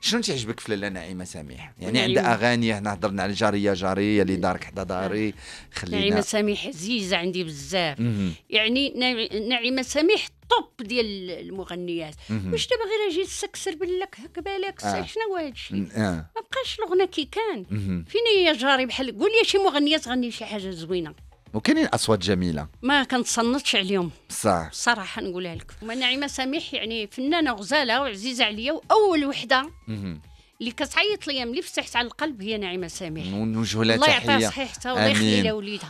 شنو تعجبك في لاله نعيمه سميح يعني عندها اغاني هنا هضرنا على جاريه جاريه اللي دارك حدا داري نعم. خلينا نعيمه سميح عزيزه عندي بزاف يعني نعيمه سميح طوب ديال المغنيات واش دابا غير اجي تسكسر بالك هك بالك آه. شنو هو هذا الشيء آه. ما بقاش الغنى كي كان فين هي جاري بحال قول لي شي مغنيه تغني شي حاجه زوينه وكاينين اصوات جميله ما كنتصنتش عليهم صح صراحه نقولها لك نعيمه سميح يعني فنانه غزاله وعزيزه عليا واول وحده اللي كتعيط ليا ملي فتحت على القلب هي نعيمه سميح ونوجه لها تحيه الله يعطيها صحيحتها ويخلي لها وليدها